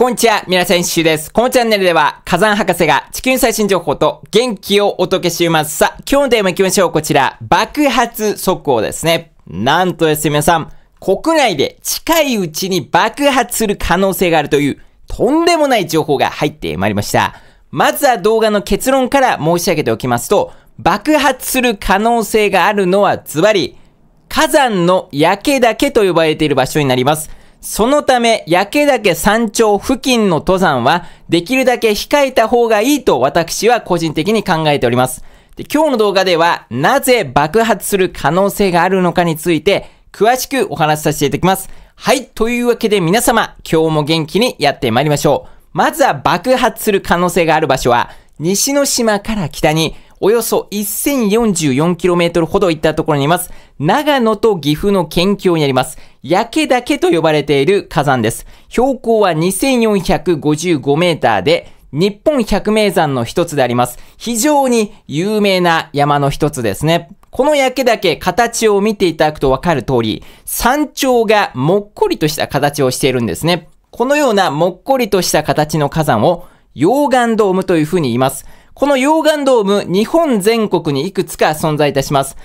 こんにちは、皆さん、シュです。このチャンネルでは、火山博士が地球の最新情報と元気をお届けしています。さあ、今日のテーマ行きましょう。こちら、爆発速報ですね。なんとですね、皆さん、国内で近いうちに爆発する可能性があるという、とんでもない情報が入ってまいりました。まずは動画の結論から申し上げておきますと、爆発する可能性があるのはズバリ、火山の焼けだけと呼ばれている場所になります。そのため、焼岳山頂付近の登山は、できるだけ控えた方がいいと私は個人的に考えております。で今日の動画では、なぜ爆発する可能性があるのかについて、詳しくお話しさせていただきます。はい。というわけで皆様、今日も元気にやってまいりましょう。まずは爆発する可能性がある場所は、西之島から北に、およそ 1044km ほど行ったところにいます。長野と岐阜の県境にあります。焼岳と呼ばれている火山です。標高は 2455m で、日本百名山の一つであります。非常に有名な山の一つですね。この焼岳、形を見ていただくとわかる通り、山頂がもっこりとした形をしているんですね。このようなもっこりとした形の火山を溶岩ドームというふうに言います。この溶岩ドーム、日本全国にいくつか存在いたします。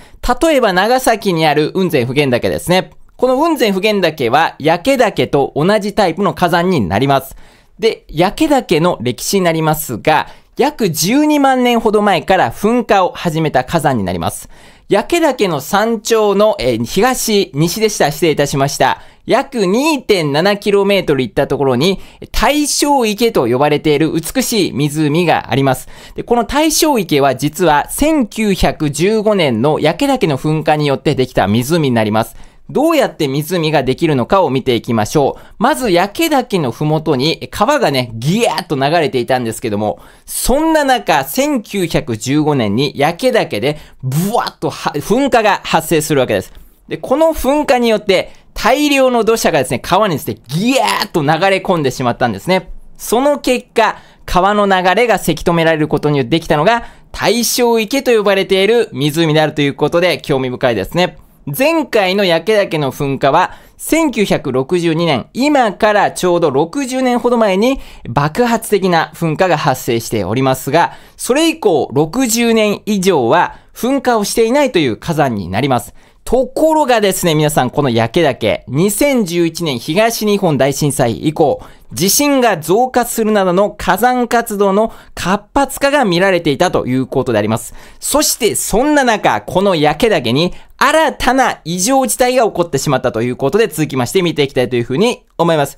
例えば長崎にある雲仙普賢岳ですね。この雲仙普賢岳は、焼岳と同じタイプの火山になります。で、焼岳の歴史になりますが、約12万年ほど前から噴火を始めた火山になります。焼岳の山頂の、えー、東、西でした。失礼いたしました。約 2.7km 行ったところに、大正池と呼ばれている美しい湖があります。でこの大正池は実は1915年の焼岳の噴火によってできた湖になります。どうやって湖ができるのかを見ていきましょう。まず、焼岳のふもとに川がね、ギヤーっと流れていたんですけども、そんな中、1915年に焼け岳で、ブワッと噴火が発生するわけです。で、この噴火によって、大量の土砂がですね、川にですね、ギヤーっと流れ込んでしまったんですね。その結果、川の流れがせき止められることによってできたのが、大正池と呼ばれている湖であるということで、興味深いですね。前回の焼岳の噴火は、1962年、今からちょうど60年ほど前に爆発的な噴火が発生しておりますが、それ以降60年以上は噴火をしていないという火山になります。ところがですね、皆さん、この焼け岳、2011年東日本大震災以降、地震が増加するなどの火山活動の活発化が見られていたということであります。そして、そんな中、この焼け岳に新たな異常事態が起こってしまったということで、続きまして見ていきたいというふうに思います。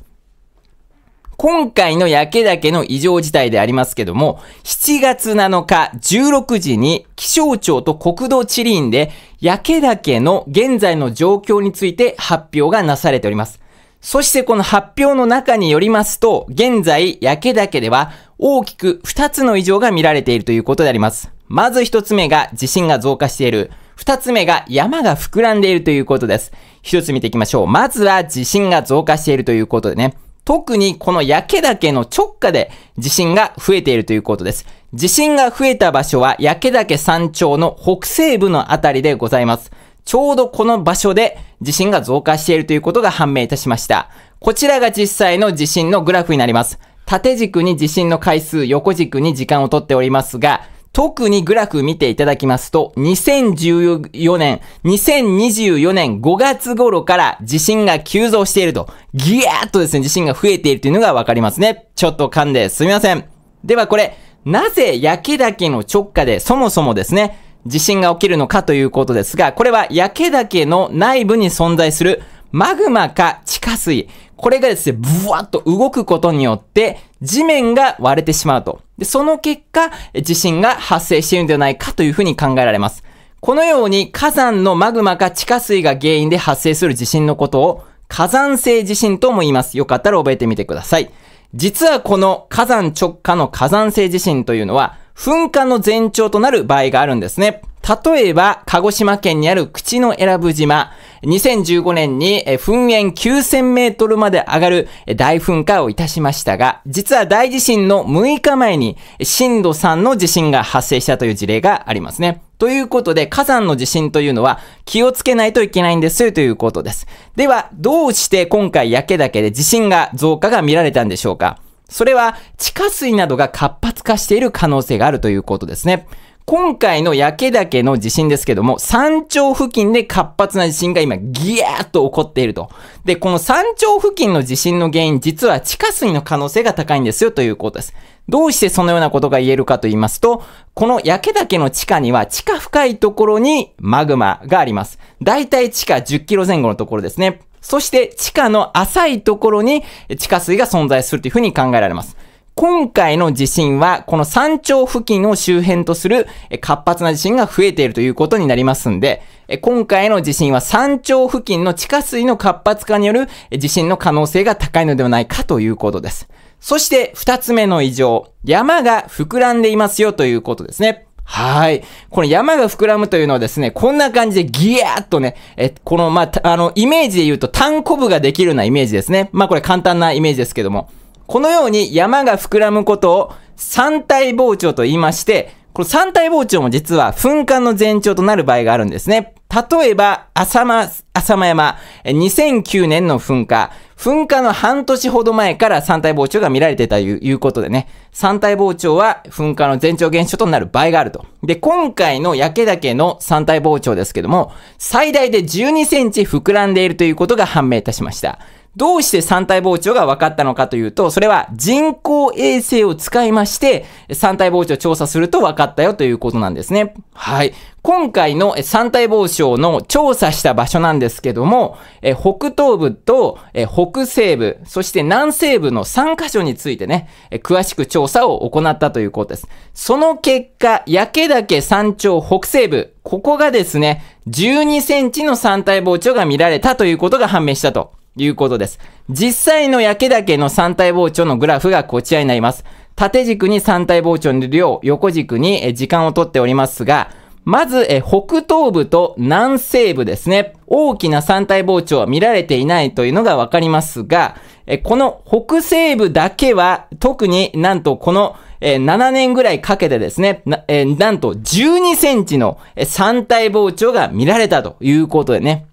今回の焼け岳の異常事態でありますけども、7月7日16時に気象庁と国土地理院で焼け岳の現在の状況について発表がなされております。そしてこの発表の中によりますと、現在焼け岳では大きく2つの異常が見られているということであります。まず1つ目が地震が増加している。2つ目が山が膨らんでいるということです。1つ見ていきましょう。まずは地震が増加しているということでね。特にこの焼け岳の直下で地震が増えているということです。地震が増えた場所は焼け岳山頂の北西部のあたりでございます。ちょうどこの場所で地震が増加しているということが判明いたしました。こちらが実際の地震のグラフになります。縦軸に地震の回数、横軸に時間をとっておりますが、特にグラフ見ていただきますと、2014年、2024年5月頃から地震が急増していると、ギャーっとですね、地震が増えているというのがわかりますね。ちょっと噛んですみません。ではこれ、なぜ焼岳の直下でそもそもですね、地震が起きるのかということですが、これは焼岳の内部に存在するマグマか地下水、これがですね、ブワッと動くことによって、地面が割れてしまうと。で、その結果、地震が発生しているんではないかというふうに考えられます。このように火山のマグマか地下水が原因で発生する地震のことを火山性地震とも言います。よかったら覚えてみてください。実はこの火山直下の火山性地震というのは噴火の前兆となる場合があるんですね。例えば、鹿児島県にある口の選ぶ島、2015年に噴煙9000メートルまで上がる大噴火をいたしましたが、実は大地震の6日前に震度3の地震が発生したという事例がありますね。ということで、火山の地震というのは気をつけないといけないんですよということです。では、どうして今回焼けだけで地震が増加が見られたんでしょうかそれは地下水などが活発化している可能性があるということですね。今回の焼岳の地震ですけども、山頂付近で活発な地震が今ギヤーっと起こっていると。で、この山頂付近の地震の原因、実は地下水の可能性が高いんですよということです。どうしてそのようなことが言えるかと言いますと、この焼岳の地下には地下深いところにマグマがあります。だいたい地下10キロ前後のところですね。そして地下の浅いところに地下水が存在するというふうに考えられます。今回の地震は、この山頂付近を周辺とする活発な地震が増えているということになりますんで、今回の地震は山頂付近の地下水の活発化による地震の可能性が高いのではないかということです。そして二つ目の異常、山が膨らんでいますよということですね。はい。この山が膨らむというのはですね、こんな感じでギヤーっとね、え、この、まあ、あの、イメージで言うと単コブができるようなイメージですね。まあ、これ簡単なイメージですけども。このように山が膨らむことを三体膨張と言いまして、この三体膨張も実は噴火の前兆となる場合があるんですね。例えば、浅間、浅間山、2009年の噴火、噴火の半年ほど前から山体膨張が見られてたということでね、山体膨張は噴火の前兆現象となる場合があると。で、今回の焼け岳の山体膨張ですけども、最大で12センチ膨らんでいるということが判明いたしました。どうして三体膨張が分かったのかというと、それは人工衛星を使いまして、三体膨張を調査すると分かったよということなんですね。はい。今回の三体膨張の調査した場所なんですけども、え北東部とえ北西部、そして南西部の3箇所についてね、え詳しく調査を行ったということです。その結果、焼岳山頂北西部、ここがですね、12センチの三体膨張が見られたということが判明したと。いうことです。実際の焼岳の三体膨張のグラフがこちらになります。縦軸に三体膨張の量、横軸に時間をとっておりますが、まず、え、北東部と南西部ですね。大きな三体膨張は見られていないというのがわかりますが、え、この北西部だけは、特になんとこの、え、7年ぐらいかけてですね、な、え、なんと12センチの三体膨張が見られたということでね。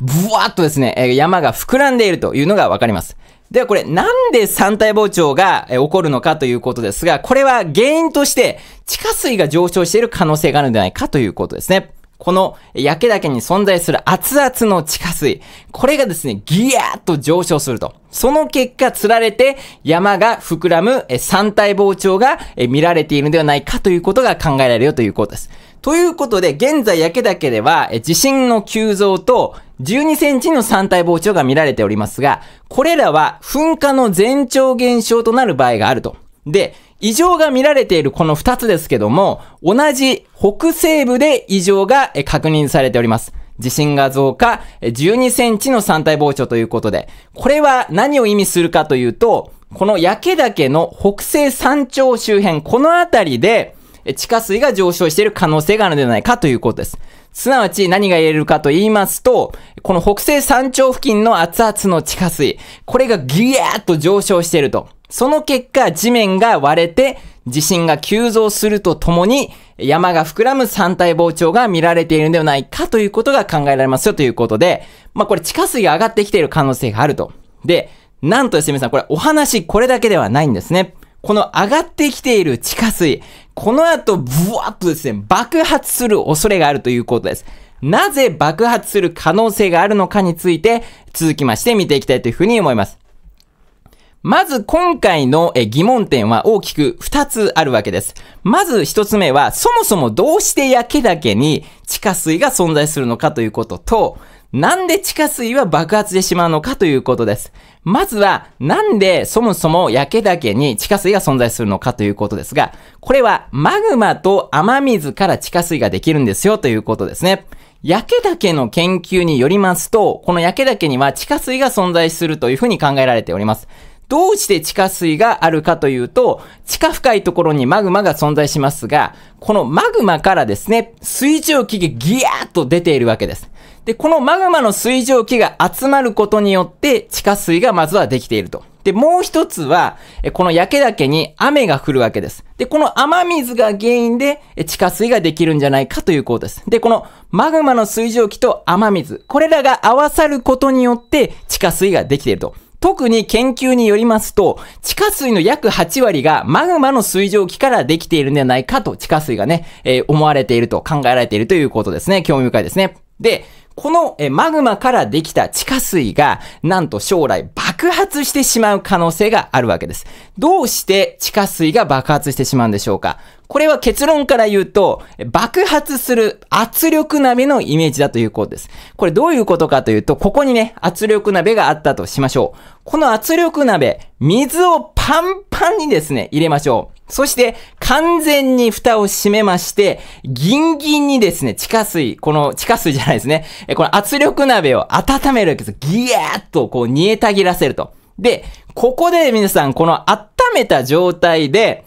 ブワーっとですね、え山が膨らんでいるというのがわかります。ではこれなんで山体膨張が起こるのかということですが、これは原因として地下水が上昇している可能性があるんではないかということですね。この焼け岳に存在する熱々の地下水。これがですね、ギヤーッと上昇すると。その結果、つられて山が膨らむ山体膨張が見られているのではないかということが考えられるよということです。ということで、現在焼け岳では、地震の急増と、12センチの山体膨張が見られておりますが、これらは噴火の前兆現象となる場合があると。で、異常が見られているこの2つですけども、同じ北西部で異常が確認されております。地震が増加、12センチの山体膨張ということで、これは何を意味するかというと、この焼岳の北西山頂周辺、この辺りで、地下水が上昇している可能性があるのではないかということです。すなわち何が言えるかと言いますと、この北西山頂付近の熱々の地下水、これがギューッと上昇していると。その結果、地面が割れて、地震が急増するとともに、山が膨らむ山体膨張が見られているのではないかということが考えられますよということで、まあこれ地下水が上がってきている可能性があると。で、なんとですね皆さん、これお話これだけではないんですね。この上がってきている地下水、この後、ブワッとですね、爆発する恐れがあるということです。なぜ爆発する可能性があるのかについて、続きまして見ていきたいというふうに思います。まず今回の疑問点は大きく2つあるわけです。まず1つ目は、そもそもどうして焼けだけに地下水が存在するのかということと、なんで地下水は爆発してしまうのかということです。まずは、なんでそもそも焼け岳に地下水が存在するのかということですが、これはマグマと雨水から地下水ができるんですよということですね。焼け岳の研究によりますと、この焼け岳には地下水が存在するというふうに考えられております。どうして地下水があるかというと、地下深いところにマグマが存在しますが、このマグマからですね、水蒸気がギヤーッと出ているわけです。で、このマグマの水蒸気が集まることによって地下水がまずはできていると。で、もう一つは、この焼け岳に雨が降るわけです。で、この雨水が原因で地下水ができるんじゃないかということです。で、このマグマの水蒸気と雨水、これらが合わさることによって地下水ができていると。特に研究によりますと、地下水の約8割がマグマの水蒸気からできているんじゃないかと、地下水がね、えー、思われていると考えられているということですね。興味深いですね。で、このマグマからできた地下水が、なんと将来爆発してしまう可能性があるわけです。どうして地下水が爆発してしまうんでしょうかこれは結論から言うと、爆発する圧力鍋のイメージだということです。これどういうことかというと、ここにね、圧力鍋があったとしましょう。この圧力鍋、水をパンパンにですね、入れましょう。そして、完全に蓋を閉めまして、ギンギンにですね、地下水、この地下水じゃないですね、この圧力鍋を温めるわけです。ギヤーっとこう煮えたぎらせると。で、ここで皆さん、この温めた状態で、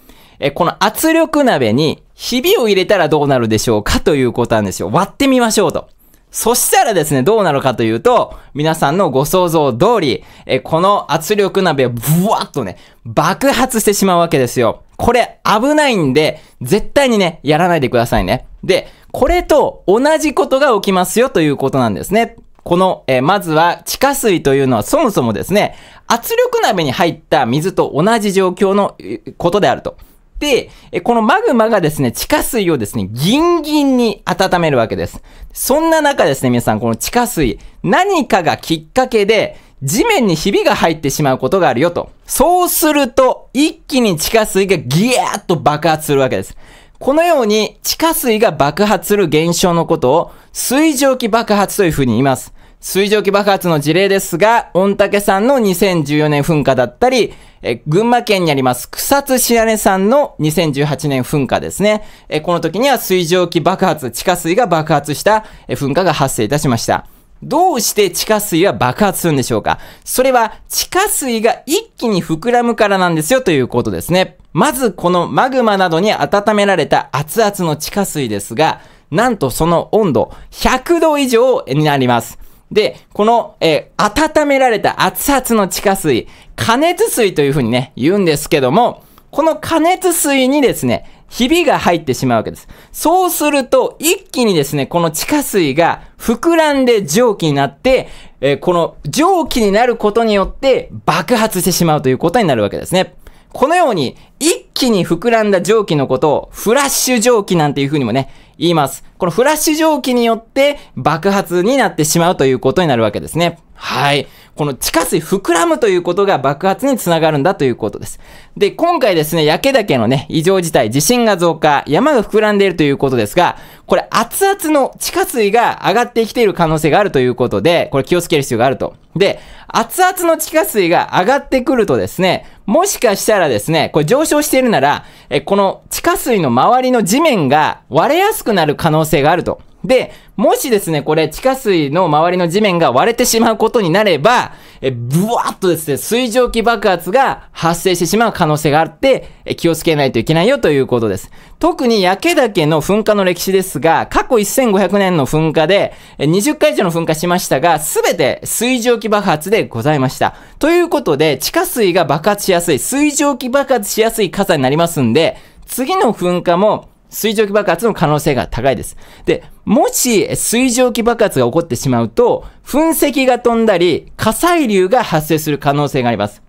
この圧力鍋にひびを入れたらどうなるでしょうかということなんですよ。割ってみましょうと。そしたらですね、どうなるかというと、皆さんのご想像通り、えこの圧力鍋、ブワッとね、爆発してしまうわけですよ。これ危ないんで、絶対にね、やらないでくださいね。で、これと同じことが起きますよということなんですね。この、えー、まずは地下水というのはそもそもですね、圧力鍋に入った水と同じ状況のことであると。で、このマグマがですね、地下水をですね、ギンギンに温めるわけです。そんな中ですね、皆さん、この地下水、何かがきっかけで、地面にひびが入ってしまうことがあるよと。そうすると、一気に地下水がギヤーッと爆発するわけです。このように地下水が爆発する現象のことを水蒸気爆発というふうに言います。水蒸気爆発の事例ですが、御嶽山の2014年噴火だったり、え、群馬県にあります草津白根山の2018年噴火ですね。え、この時には水蒸気爆発、地下水が爆発したえ噴火が発生いたしました。どうして地下水は爆発するんでしょうかそれは地下水が一気に膨らむからなんですよということですね。まずこのマグマなどに温められた熱々の地下水ですが、なんとその温度100度以上になります。で、この、えー、温められた熱々の地下水、加熱水というふうにね、言うんですけども、この加熱水にですね、ひびが入ってしまうわけです。そうすると、一気にですね、この地下水が膨らんで蒸気になって、えー、この蒸気になることによって爆発してしまうということになるわけですね。このように、一気に膨らんだ蒸気のことをフラッシュ蒸気なんていうふうにもね、言います。このフラッシュ蒸気によって爆発になってしまうということになるわけですね。はい。この地下水膨らむということが爆発につながるんだということです。で、今回ですね、焼け岳のね、異常事態、地震が増加、山が膨らんでいるということですが、これ熱々の地下水が上がってきている可能性があるということで、これ気をつける必要があると。で、熱々の地下水が上がってくるとですね、もしかしたらですね、これ上昇しているなら、えこの地下水の周りの地面が割れやすくなる可能性があると。で、もしですね、これ、地下水の周りの地面が割れてしまうことになれば、え、ブワーっとですね、水蒸気爆発が発生してしまう可能性があって、え、気をつけないといけないよということです。特に焼け岳の噴火の歴史ですが、過去1500年の噴火で、え、20回以上の噴火しましたが、すべて水蒸気爆発でございました。ということで、地下水が爆発しやすい、水蒸気爆発しやすい火山になりますんで、次の噴火も、水蒸気爆発の可能性が高いです。で、もし水蒸気爆発が起こってしまうと、噴石が飛んだり、火砕流が発生する可能性があります。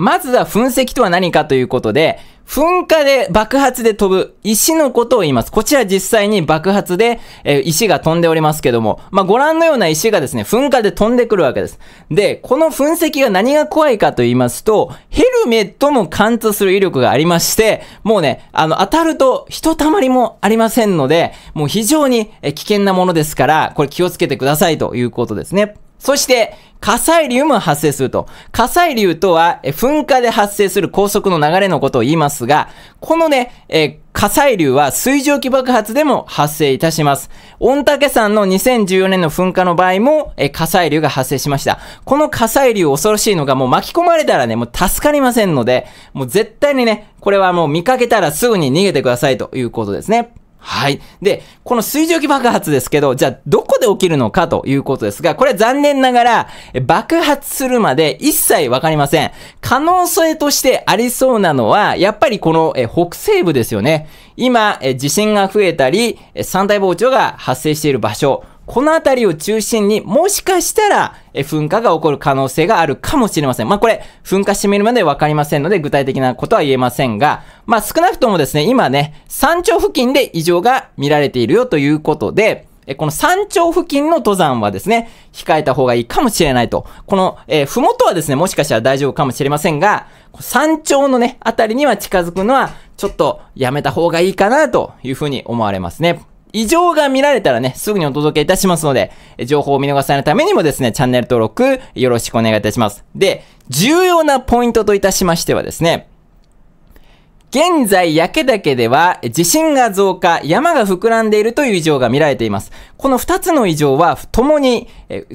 まずは噴石とは何かということで、噴火で爆発で飛ぶ石のことを言います。こちら実際に爆発で、えー、石が飛んでおりますけども、まあ、ご覧のような石がですね、噴火で飛んでくるわけです。で、この噴石が何が怖いかと言いますと、ヘルメットも貫通する威力がありまして、もうね、あの、当たるとひとたまりもありませんので、もう非常に危険なものですから、これ気をつけてくださいということですね。そして、火砕流も発生すると。火砕流とは、噴火で発生する高速の流れのことを言いますが、このね、え火砕流は水蒸気爆発でも発生いたします。御嶽山の2014年の噴火の場合も、え火砕流が発生しました。この火砕流恐ろしいのがもう巻き込まれたらね、もう助かりませんので、もう絶対にね、これはもう見かけたらすぐに逃げてくださいということですね。はい。で、この水蒸気爆発ですけど、じゃあどこで起きるのかということですが、これは残念ながら爆発するまで一切わかりません。可能性としてありそうなのは、やっぱりこの北西部ですよね。今、地震が増えたり、山体膨張が発生している場所。この辺りを中心にもしかしたら噴火が起こる可能性があるかもしれません。まあ、これ、噴火してみるまでわかりませんので、具体的なことは言えませんが、まあ、少なくともですね、今ね、山頂付近で異常が見られているよということで、え、この山頂付近の登山はですね、控えた方がいいかもしれないと。この、えー、ふもとはですね、もしかしたら大丈夫かもしれませんが、山頂のね、あたりには近づくのは、ちょっとやめた方がいいかなというふうに思われますね。異常が見られたらね、すぐにお届けいたしますので、情報を見逃さないためにもですね、チャンネル登録よろしくお願いいたします。で、重要なポイントといたしましてはですね、現在、焼岳では地震が増加、山が膨らんでいるという異常が見られています。この2つの異常は、ともに、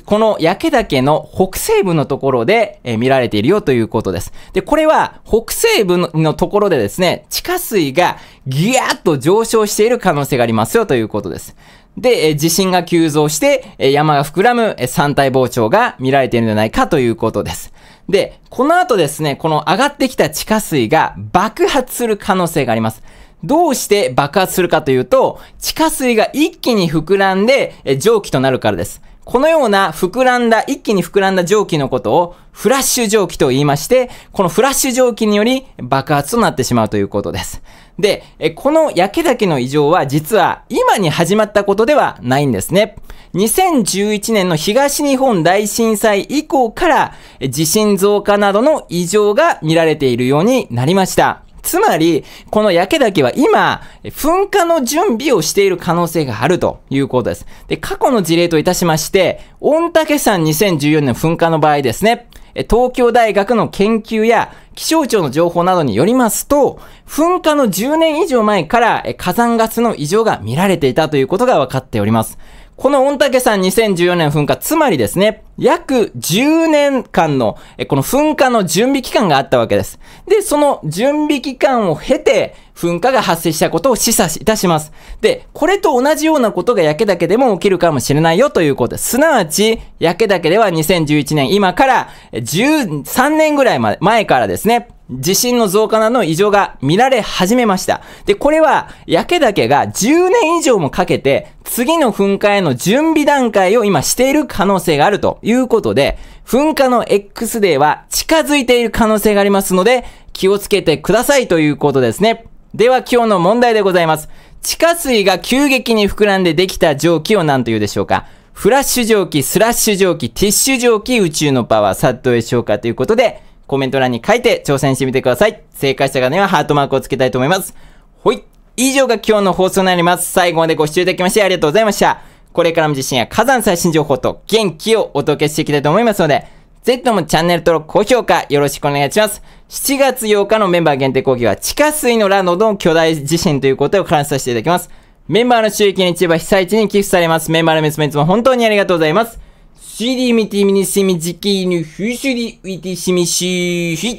この焼岳の北西部のところで見られているよということです。で、これは北西部のところでですね、地下水がギャーッと上昇している可能性がありますよということです。で、地震が急増して、山が膨らむ山体膨張が見られているんじゃないかということです。で、この後ですね、この上がってきた地下水が爆発する可能性があります。どうして爆発するかというと、地下水が一気に膨らんで蒸気となるからです。このような膨らんだ、一気に膨らんだ蒸気のことをフラッシュ蒸気と言いまして、このフラッシュ蒸気により爆発となってしまうということです。で、この焼けけの異常は実は今に始まったことではないんですね。2011年の東日本大震災以降から地震増加などの異常が見られているようになりました。つまり、この焼け岳は今、噴火の準備をしている可能性があるということです。で、過去の事例といたしまして、御嶽山2014年噴火の場合ですね、東京大学の研究や気象庁の情報などによりますと、噴火の10年以上前から火山ガスの異常が見られていたということが分かっております。この御嶽山2014年噴火、つまりですね、約10年間の、この噴火の準備期間があったわけです。で、その準備期間を経て、噴火が発生したことを示唆いたします。で、これと同じようなことが焼け岳でも起きるかもしれないよということです。すなわち、焼け岳では2011年、今から13年ぐらい前からですね、地震の増加などの異常が見られ始めました。で、これは、焼け岳が10年以上もかけて、次の噴火への準備段階を今している可能性があるということで、噴火の X デーは近づいている可能性がありますので、気をつけてくださいということですね。では今日の問題でございます。地下水が急激に膨らんでできた蒸気を何と言うでしょうかフラッシュ蒸気、スラッシュ蒸気、ティッシュ蒸気、宇宙のパワー、さっとでしょうかということで、コメント欄に書いて挑戦してみてください。正解した方にはハートマークをつけたいと思います。ほい。以上が今日の放送になります。最後までご視聴いただきましてありがとうございました。これからも地震や火山最新情報と元気をお届けしていきたいと思いますので、ぜひともチャンネル登録、高評価よろしくお願いします。7月8日のメンバー限定講義は地下水のラノドの巨大地震ということを観察させていただきます。メンバーの収益に一部は被災地に寄付されます。メンバーの皆様いつも本当にありがとうございます。シリミティミニシミジキーヌフュシュリウィティシミシヒ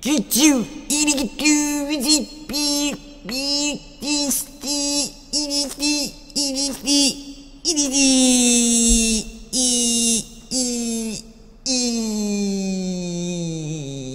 チュイリュウジピービーティスティイリティイリティ一滴滴，一一一。